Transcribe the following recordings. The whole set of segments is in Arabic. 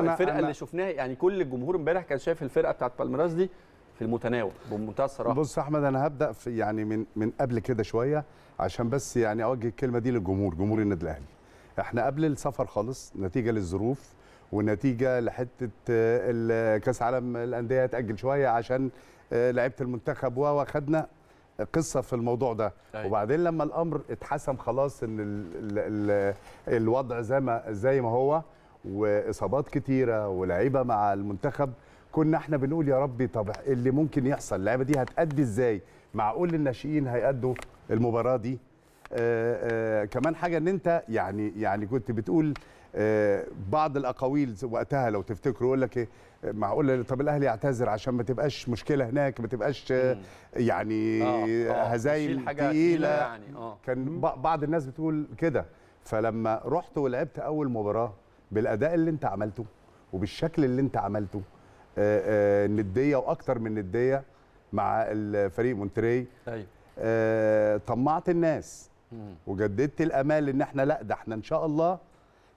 الفرقه أنا اللي شفناها يعني كل الجمهور امبارح كان شايف الفرقه بتاعت بالميراس دي في المتناول بمنتهى الصراحه بص احمد انا هبدا في يعني من من قبل كده شويه عشان بس يعني اوجه الكلمه دي للجمهور جمهور النادي الاهلي احنا قبل السفر خالص نتيجه للظروف ونتيجه لحته آه، كاس عالم الانديه اتاجل شويه عشان آه، لعيبه المنتخب واخدنا قصه في الموضوع ده أيوة. وبعدين لما الامر اتحسم خلاص ان الـ الـ الـ الوضع زي ما زي ما هو واصابات كتيره ولعيبه مع المنتخب كنا احنا بنقول يا ربي طب اللي ممكن يحصل اللعيبه دي هتأدي ازاي معقول الناشئين هيأدوا المباراه دي آآ آه، آآ آه، كمان حاجه ان انت يعني يعني كنت بتقول آه، بعض الاقاويل وقتها لو تفتكروا يقول لك إيه، معقول طب الاهلي يعتذر عشان ما تبقاش مشكله هناك ما تبقاش يعني هزايم تقيله يعني. كان بعض الناس بتقول كده فلما رحت ولعبت اول مباراه بالاداء اللي انت عملته وبالشكل اللي انت عملته آه، آه، نديه واكتر من نديه مع الفريق مونتري طيب. ايوه طمعت الناس وجددت الامال ان احنا لا ده احنا ان شاء الله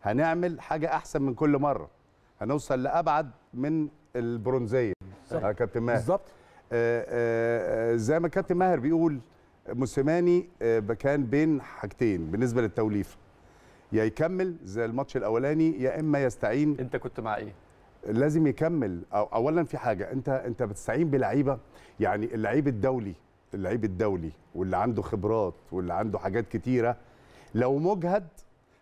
هنعمل حاجه احسن من كل مره هنوصل لابعد من البرونزيه يا آه، كابتن ماهر بالظبط زي ما كابتن ماهر بيقول موسيماني كان بين حاجتين بالنسبه للتوليفه يا يكمل زي الماتش الاولاني يا اما يستعين انت كنت مع ايه لازم يكمل أو اولا في حاجه انت انت بتستعين بلعيبه يعني اللعيب الدولي اللعيب الدولي واللي عنده خبرات واللي عنده حاجات كتيره لو مجهد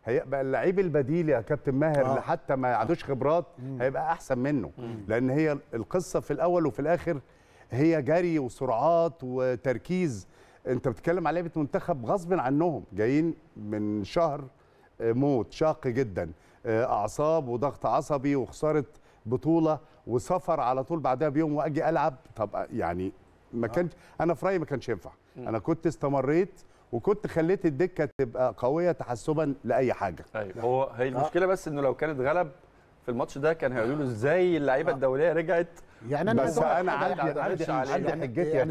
هيبقى اللعيب البديل يا كابتن ماهر آه. اللي حتى ما عندوش خبرات مم. هيبقى احسن منه مم. لان هي القصه في الاول وفي الاخر هي جري وسرعات وتركيز انت بتتكلم على لعيبه منتخب غصب عنهم جايين من شهر آه، موت شاق جدا آه، اعصاب وضغط عصبي وخساره بطوله وسفر على طول بعدها بيوم واجي العب طب آه، يعني ما كانش انا في رايي ما كانش ينفع انا كنت استمريت وكنت خليت الدكه تبقى قويه تحسبا لاي حاجه ايوه هو هي المشكله بس انه لو كانت غلب في الماتش ده كان هيقولوا له ازاي اللعيبه الدوليه رجعت يعني انا بس انا عندي عندي عندي حجتي يعني.